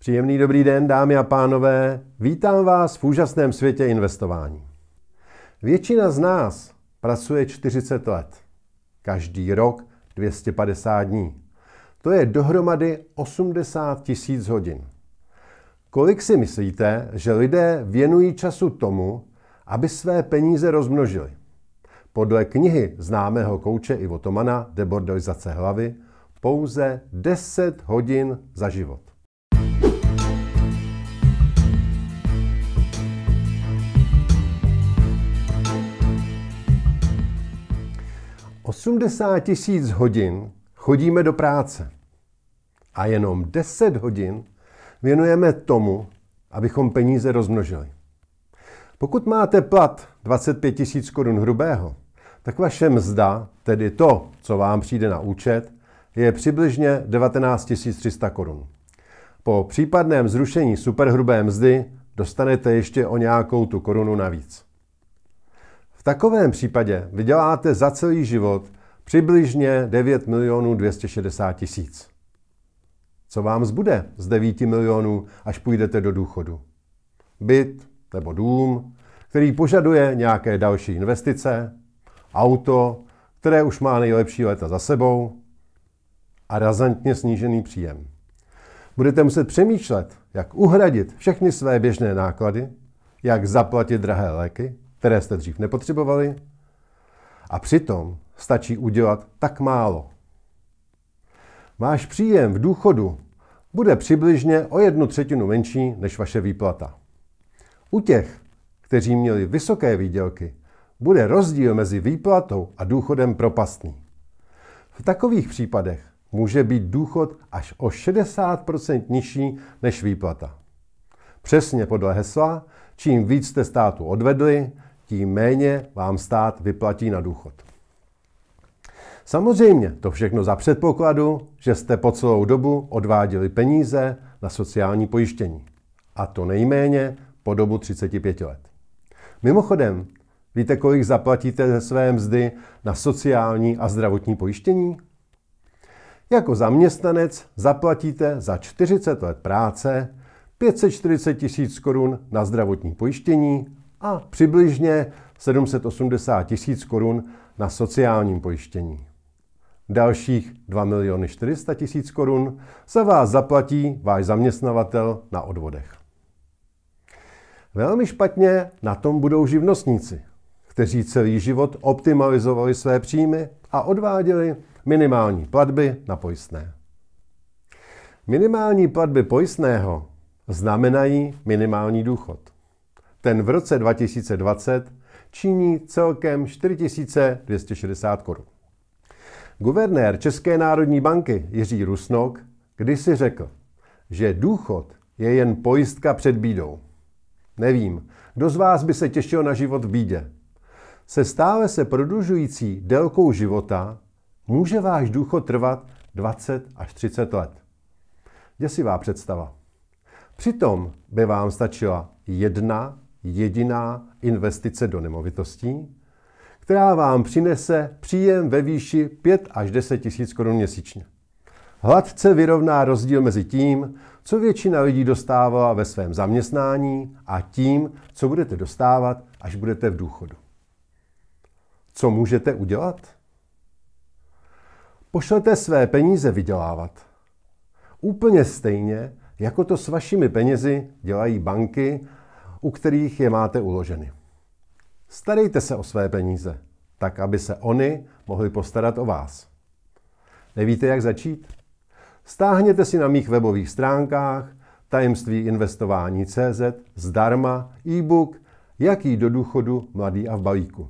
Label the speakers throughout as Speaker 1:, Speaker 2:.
Speaker 1: Příjemný dobrý den, dámy a pánové. Vítám vás v úžasném světě investování. Většina z nás pracuje 40 let. Každý rok 250 dní. To je dohromady 80 tisíc hodin. Kolik si myslíte, že lidé věnují času tomu, aby své peníze rozmnožili? Podle knihy známého kouče Ivo Tomana Debordoizace hlavy pouze 10 hodin za život. 80 tisíc hodin chodíme do práce a jenom 10 hodin věnujeme tomu, abychom peníze rozmnožili. Pokud máte plat 25 tisíc korun hrubého, tak vaše mzda, tedy to, co vám přijde na účet, je přibližně 19 300 korun. Po případném zrušení superhrubé mzdy dostanete ještě o nějakou tu korunu navíc takovém případě vyděláte za celý život přibližně 9 milionů 260 tisíc. Co vám zbude z 9 milionů, až půjdete do důchodu? Byt nebo dům, který požaduje nějaké další investice, auto, které už má nejlepší léta za sebou a razantně snížený příjem. Budete muset přemýšlet, jak uhradit všechny své běžné náklady, jak zaplatit drahé léky, které jste dřív nepotřebovali, a přitom stačí udělat tak málo. Váš příjem v důchodu bude přibližně o jednu třetinu menší než vaše výplata. U těch, kteří měli vysoké výdělky, bude rozdíl mezi výplatou a důchodem propastný. V takových případech může být důchod až o 60 nižší než výplata. Přesně podle hesla, čím víc jste státu odvedli, tím méně vám stát vyplatí na důchod. Samozřejmě to všechno za předpokladu, že jste po celou dobu odváděli peníze na sociální pojištění. A to nejméně po dobu 35 let. Mimochodem, víte, kolik zaplatíte ze své mzdy na sociální a zdravotní pojištění? Jako zaměstnanec zaplatíte za 40 let práce 540 tisíc korun na zdravotní pojištění a přibližně 780 tisíc korun na sociálním pojištění. Dalších 2 miliony 400 tisíc korun se vás zaplatí váš zaměstnavatel na odvodech. Velmi špatně na tom budou živnostníci, kteří celý život optimalizovali své příjmy a odváděli minimální platby na pojistné. Minimální platby pojistného znamenají minimální důchod ten v roce 2020 činí celkem 4260 korun. Guvernér České národní banky Jiří Rusnok kdysi řekl, že důchod je jen pojistka před bídou. Nevím, kdo z vás by se těšil na život v bídě. Se stále se prodlužující délkou života může váš důchod trvat 20 až 30 let. Děsivá představa. Přitom by vám stačila jedna jediná investice do nemovitostí, která vám přinese příjem ve výši 5 až 10 tisíc korun měsíčně. Hladce vyrovná rozdíl mezi tím, co většina lidí dostává ve svém zaměstnání a tím, co budete dostávat, až budete v důchodu. Co můžete udělat? Pošlete své peníze vydělávat. Úplně stejně, jako to s vašimi penězi dělají banky u kterých je máte uloženy. Starejte se o své peníze, tak aby se oni mohli postarat o vás. Nevíte, jak začít? Stáhněte si na mých webových stránkách tajemství investování CZ zdarma e-book Jaký do důchodu mladý a v balíku,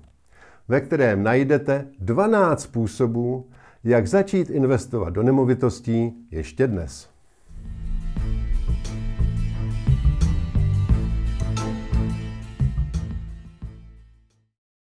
Speaker 1: ve kterém najdete 12 způsobů, jak začít investovat do nemovitostí ještě dnes.